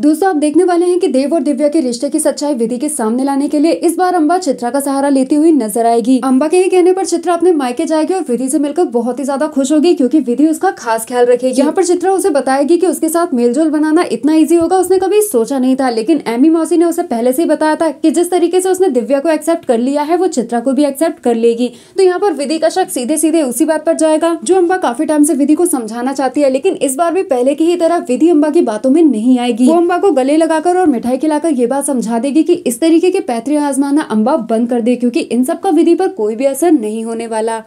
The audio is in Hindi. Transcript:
दोस्तों आप देखने वाले हैं कि देव और दिव्या के रिश्ते की सच्चाई विधि के सामने लाने के लिए इस बार अंबा चित्रा का सहारा लेती हुई नजर आएगी अंबा के ही कहने पर चित्रा अपने मायके जाएगी और विधि से मिलकर बहुत ही ज्यादा खुश होगी क्योंकि विधि उसका खास ख्याल रखेगी यहाँ पर चित्रा उसे बताएगी की उसके साथ मेलजोल बनाना इतना ईजी होगा उसने कभी सोचा नहीं था लेकिन एमी मौसी ने उसे पहले से ही बताया था की जिस तरीके से उसने दिव्या को एक्सेप्ट कर लिया है वो चित्रा को भी एक्सेप्ट कर लेगी तो यहाँ पर विधि का शक सीधे सीधे उसी बात पर जाएगा जो अम्बा काफी टाइम से विधि को समझाना चाहती है लेकिन इस बार भी पहले की ही तरह विधि अम्बा की बातों में नहीं आएगी अम्बा को गले लगाकर और मिठाई खिलाकर ये बात समझा देगी कि इस तरीके के पैतृक आजमाना अम्बा बंद कर दे क्योंकि इन सब का विधि पर कोई भी असर नहीं होने वाला